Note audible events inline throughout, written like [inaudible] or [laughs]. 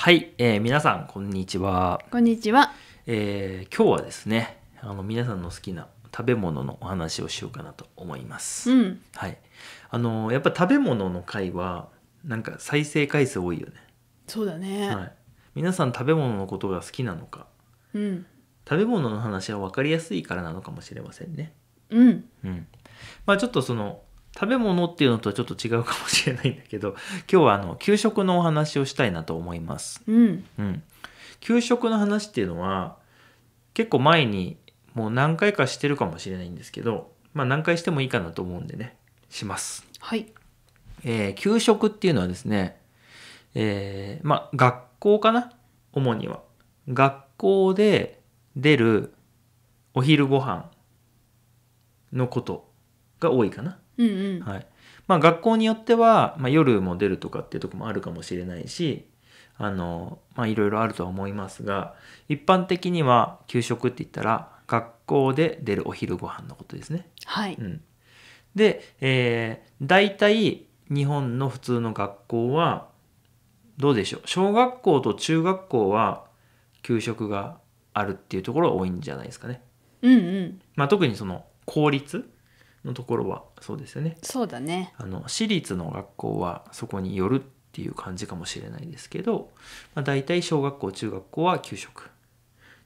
はい、えー、皆さんこんにちは。こんにちは。えー、今日はですね、あの皆さんの好きな食べ物のお話をしようかなと思います。うん、はい。あのやっぱ食べ物の回はなんか再生回数多いよね。そうだね。はい。皆さん食べ物のことが好きなのか。うん。食べ物の話は分かりやすいからなのかもしれませんね。うん。うん。まあちょっとその食べ物っていうのとはちょっと違うかもしれないんだけど今日はあの給食のお話をしたいなと思います、うん、うん、給食の話っていうのは結構前にもう何回かしてるかもしれないんですけどまあ何回してもいいかなと思うんでねしますはいえー、給食っていうのはですねえー、まあ学校かな主には学校で出るお昼ご飯のことが多いかなうんうん、はいまあ、学校によっては、まあ、夜も出るとかっていうとこもあるかもしれないしあのまあいろいろあるとは思いますが一般的には給食って言ったら学校で出るお昼ご飯のことですね。はい、うん、で、えー、大体日本の普通の学校はどうでしょう小学校と中学校は給食があるっていうところが多いんじゃないですかね。うんうんまあ、特にその公立のところはそうですよね。そうだね。あの私立の学校はそこによるっていう感じかもしれないですけど、まあ、大体小学校中学校は給食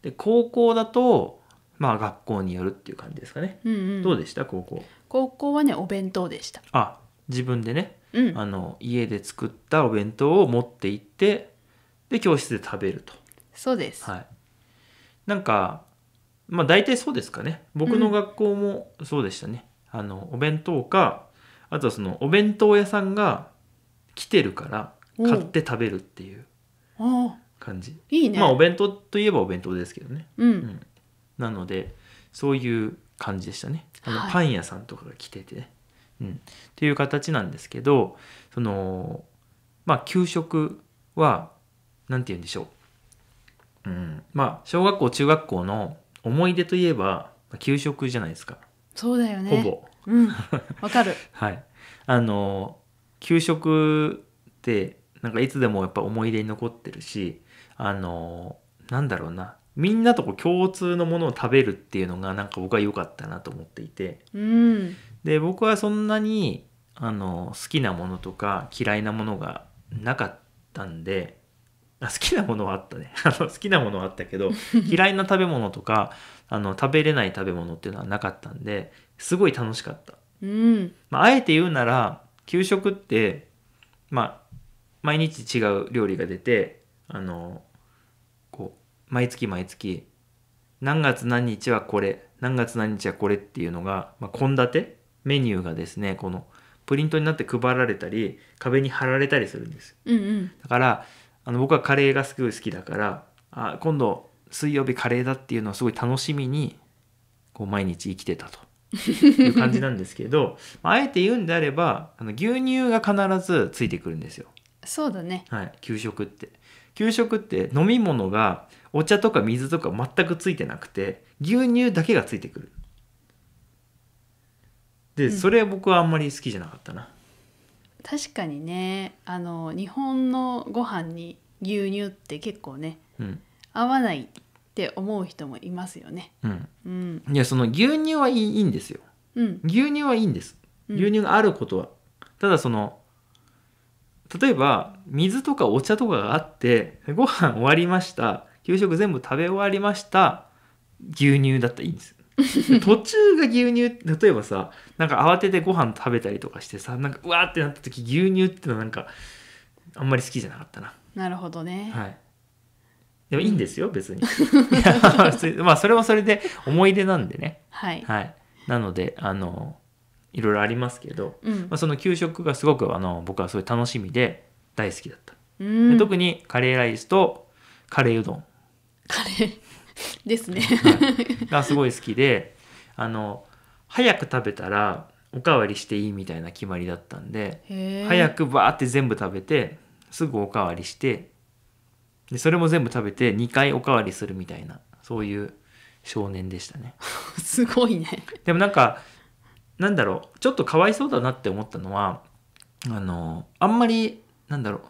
で高校だとまあ学校によるっていう感じですかね。うんうん、どうでした高校高校はねお弁当でした。あ自分でね、うん、あの家で作ったお弁当を持って行ってで教室で食べると。そうです。はい、なんかまあ大体そうですかね僕の学校もそうでしたね、あのお弁当かあとはそのお弁当屋さんが来てるから買って食べるっていう感じ、いいねまあお弁当といえばお弁当ですけどね、うん、うん、なのでそういう感じでしたねあの、パン屋さんとかが来ててね、うん、っていう形なんですけどそのまあ給食は何て言うんでしょう、うん、まあ小学校中学校の思い出といえば給食じゃないですかそうだよねほぼわ、かる [laughs] はいあの給食ってなんかいつでもやっぱ思い出に残ってるしあのなんだろうなみんなとこ共通のものを食べるっていうのがなんか僕は良かったなと思っていて、うん、で僕はそんなにあの好きなものとか嫌いなものがなかったんであ好きなものはあったね [laughs] 好きなものはあったけど [laughs] 嫌いな食べ物とかあの食べれない食べ物っていうのはなかったんですごい楽しかった。うんまあ、あえて言うなら給食って、まあ、毎日違う料理が出てあのこう毎月毎月何月何日はこれ何月何日はこれっていうのが献立、まあ、立メニューがですねこのプリントになって配られたり壁に貼られたりするんです、うんうん、だからあの僕はカレーがすごい好きだからあ今度水曜日カレーだっていうのはすごい楽しみにこう毎日生きてたと。いう感じなんですけどあえて言うんであればあの牛乳が必ずついてくるんですよ。そうだね、はい、給食って給食って飲み物がお茶とか水とか全くついてなくて牛乳だけがついてくるで、うん、それ僕はあんまり好きじゃなかったな確かにねあの日本のご飯に牛乳って結構ね、うん、合わないって思う人もいますよね。うん。うん、いや、その牛乳はいいいいんですよ。うん。牛乳はいいんです。牛乳があることは。うん、ただその、例えば水とかお茶とかがあってご飯終わりました給食全部食べ終わりました牛乳だったらいいんです [laughs] 途中が牛乳例えばさなんか慌ててご飯食べたりとかしてさなんかうわーってなった時牛乳ってのはなんかあんまり好きじゃなかったななるほどねはいでもいいんですよ別に [laughs] まあそれはそれで思い出なんでねはい、はい、なのであのいろいろありますけど、うん、まあ、その給食がすごくあの僕はそういう楽しみで大好きだった、うん、特にカレーライスとカレーうどんカレーですね、はい、[laughs] がすごい好きであの早く食べたらおかわりしていいみたいな決まりだったんで早くバーって全部食べてすぐおかわりしてで、それも全部食べて2回おかわりするみたいな、そういう少年でしたね。[laughs] すごいね。でもなんか、なんだろう、ちょっとかわいそうだなって思ったのは、あの、あんまり、なんだろう、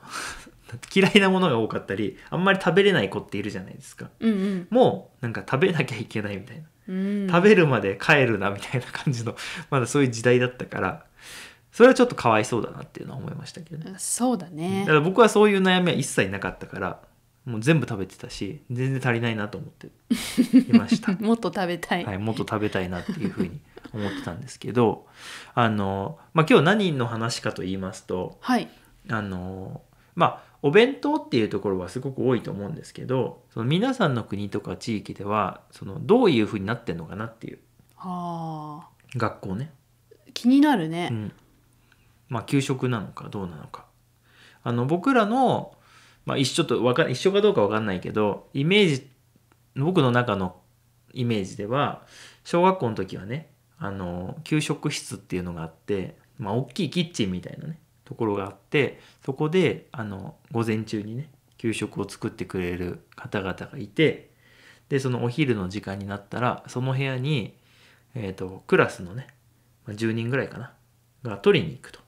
[laughs] 嫌いなものが多かったり、あんまり食べれない子っているじゃないですか。うんうん、もう、なんか食べなきゃいけないみたいな。うん、食べるまで帰るなみたいな感じの [laughs] まだそういう時代だったから、それはちょっとかわいそうだなっていうのは思いましたけどね。そうだね。だから僕はそういう悩みは一切なかったから、もう全部食べてたし全然足りないなと思っていました [laughs] もっと食べたい、はい、もっと食べたいなっていうふうに思ってたんですけどあの、まあ、今日何の話かと言いますと、はい、あのまあお弁当っていうところはすごく多いと思うんですけどその皆さんの国とか地域ではそのどういうふうになってんのかなっていうあ、学校ね気になるね、うん、まあ給食なのかどうなのかあの僕らのまあ一緒とわか一緒かどうかわかんないけど、イメージ、僕の中のイメージでは、小学校の時はね、あの、給食室っていうのがあって、まあ大きいキッチンみたいなね、ところがあって、そこで、あの、午前中にね、給食を作ってくれる方々がいて、で、そのお昼の時間になったら、その部屋に、えっ、ー、と、クラスのね、まあ、10人ぐらいかな、が取りに行くと。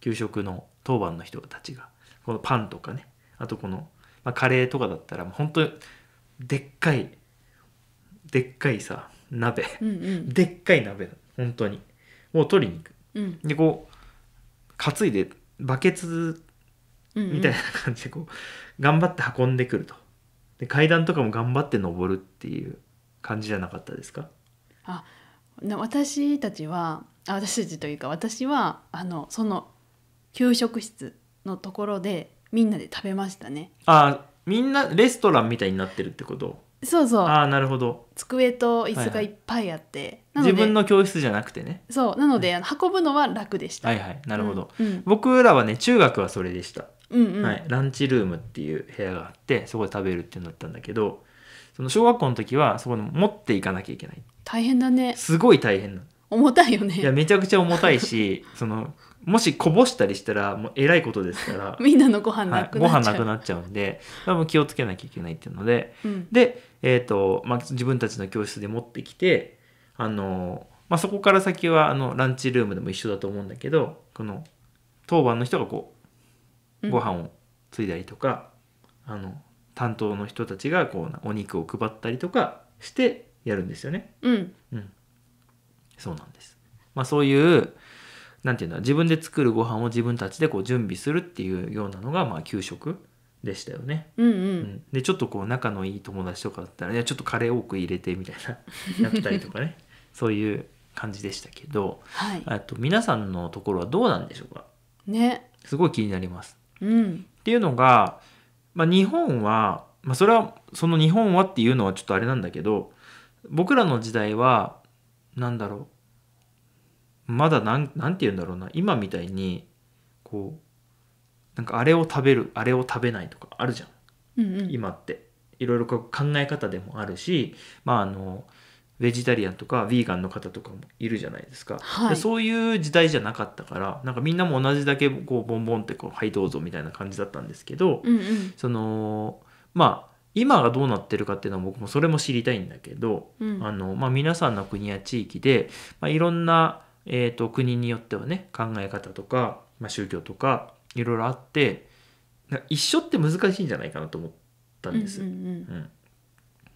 給食の当番の人たちが、このパンとかね、あとこの、まあ、カレーとかだったら本当でっかいでっかいさ鍋、でっかい鍋本当にを取りに行く、うん、でこう担いでバケツみたいな感じでこう、うんうん、頑張って運んでくるとで階段とかも頑張って登るっていう感じじゃなかったですかあ私たちは私たちというか私はあのその給食室のところでみんなで食べましたねあみんなレストランみたいになってるってことそうそうああなるほど机と椅子がいっぱいあって、はいはい、自分の教室じゃなくてねそうなので、はい、運ぶのは楽でしたはいはいなるほど、うんうん、僕らはね中学はそれでした、うんうん、はい、ランチルームっていう部屋があってそこで食べるってなったんだけどその小学校の時はそこに持っていかなきゃいけない大変だねすごい大変な重たいよねいやめちゃくちゃ重たいし [laughs] そのもしこぼしたりしたらもうえらいことですから [laughs] みんなのご飯なくなっちゃう、はい、ご飯なくなっちゃうんで多分気をつけなきゃいけないっていうので、うん、で、えーとまあ、自分たちの教室で持ってきてあの、まあ、そこから先はあのランチルームでも一緒だと思うんだけどこの当番の人がこうご飯をついだりとか、うん、あの担当の人たちがこうお肉を配ったりとかしてやるんですよね。うん、うん、そうなんです、まあ、そういうなんていうんだ、自分で作るご飯を自分たちでこう準備するっていうようなのが、まあ、給食でしたよね。うんうんうん、で、ちょっとこう、仲のいい友達とかだったら、いや、ちょっとカレー多く入れてみたいな、やったりとかね、[laughs] そういう感じでしたけど、はい、と皆さんのところはどうなんでしょうかね。すごい気になります。うん、っていうのが、まあ、日本は、まあ、それはその日本はっていうのはちょっとあれなんだけど僕らの時代は何だろうまだなんなんて言うんだろうな今みたいにこうなんかあれを食べるあれを食べないとかあるじゃん、うんうん、今っていろいろ考え方でもあるしまああのベジタリアンとかヴィーガンの方とかもいるじゃないですか、はい、そういう時代じゃなかったからなんかみんなも同じだけこうボンボンってこう「はいどうぞ」みたいな感じだったんですけど、うんうん、そのまあ今がどうなってるかっていうのは僕もそれも知りたいんだけど、うん、あのまあ、皆さんの国や地域で、まあ、いろんなえーと、国によってはね考え方とか、まあ、宗教とかいろいろあって一緒って難しいんじゃないかなと思ったんです。うん、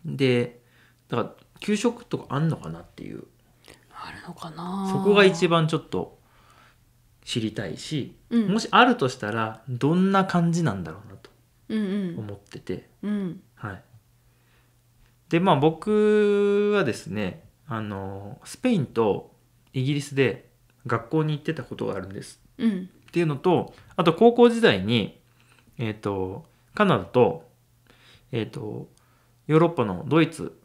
うん、でだから給食とかあんのかなっていうあるのかなそこが一番ちょっと知りたいし、うん、もしあるとしたらどんな感じなんだろうなと思ってて、うんうん、はい、でまあ僕はですねあのスペインとイギリスで学校に行ってたことがあるんです。うん、っていうのとあと高校時代に、えーと、カナダと,、えーと、ヨーロッパのドイツ、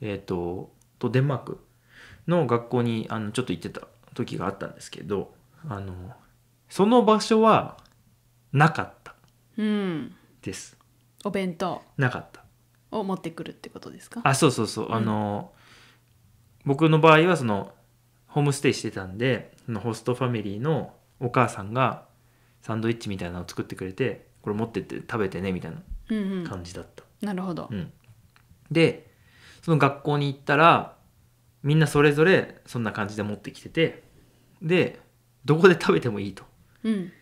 えーと、ととデンマークの学校にあのちょっと行ってた時があったんですけどあのその場所はなかったです。うん、お弁当なかった。を持ってくるってことですかあそうそうそう、うん、あの僕の場合はそのホームステイしてたんでそのホストファミリーのお母さんがサンドイッチみたいなのを作ってくれてこれ持ってって食べてねみたいな感じだった。うんうん、なるほど、うん、でその学校に行ったらみんなそれぞれそんな感じで持ってきててでどこで食べてもいいと、うん、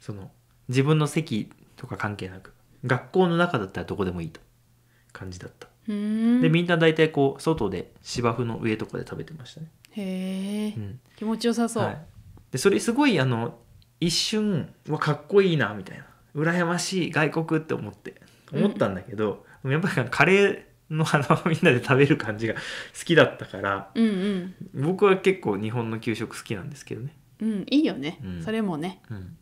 その自分の席とか関係なく学校の中だったらどこでもいいと感じだったでみんな大体こう外で芝生の上とかで食べてましたねへえ、うん、気持ちよさそう、はい、でそれすごいあの一瞬はかっこいいなみたいな羨ましい外国って思って思ったんだけど、うん、やっぱりカレーの花をみんなで食べる感じが好きだったから、うんうん、僕は結構日本の給食好きなんですけどねうんいいよね、うん、それもね、うん、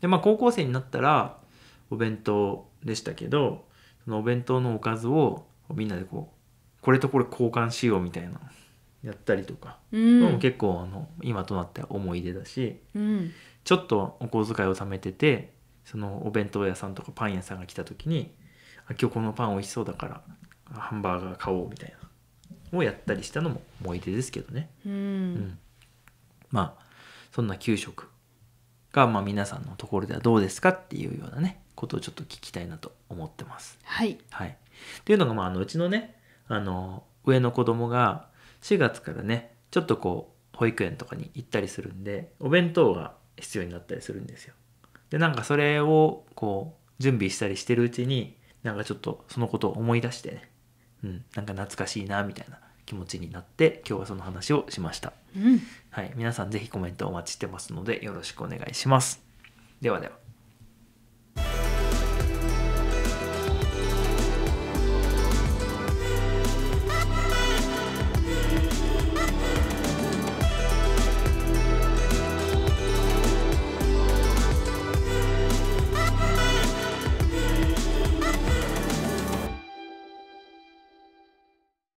でまあ高校生になったらお弁当でしたけどそのお弁当のおかずをみんなでこうこれとこれ交換しようみたいなやったりとか、うん、結構あの今となっては思い出だし、うん、ちょっとお小遣いを貯めててそのお弁当屋さんとかパン屋さんが来た時に「あ今日このパン美味しそうだからハンバーガー買おう」みたいなをやったりしたのも思い出ですけどね。うん、うん、まあそんな給食が、まあ、皆さんのところではどうですかっていうようなねことをちょっと聞きたいなと思ってます。はい、はい、っていうのが、まあ、あのうちのねあの上の子供が4月からねちょっとこう保育園とかに行ったりするんでお弁当が必要になったりするんですよでなんかそれをこう準備したりしてるうちになんかちょっとそのことを思い出してねうんなんか懐かしいなみたいな気持ちになって今日はその話をしました、うん、はい皆さん是非コメントお待ちしてますのでよろしくお願いしますではでは